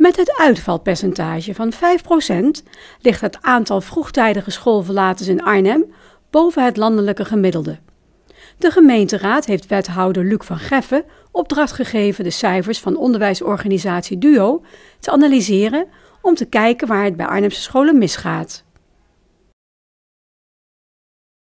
Met het uitvalpercentage van 5% ligt het aantal vroegtijdige schoolverlaters in Arnhem boven het landelijke gemiddelde. De gemeenteraad heeft wethouder Luc van Geffen opdracht gegeven de cijfers van onderwijsorganisatie DUO te analyseren om te kijken waar het bij Arnhemse scholen misgaat.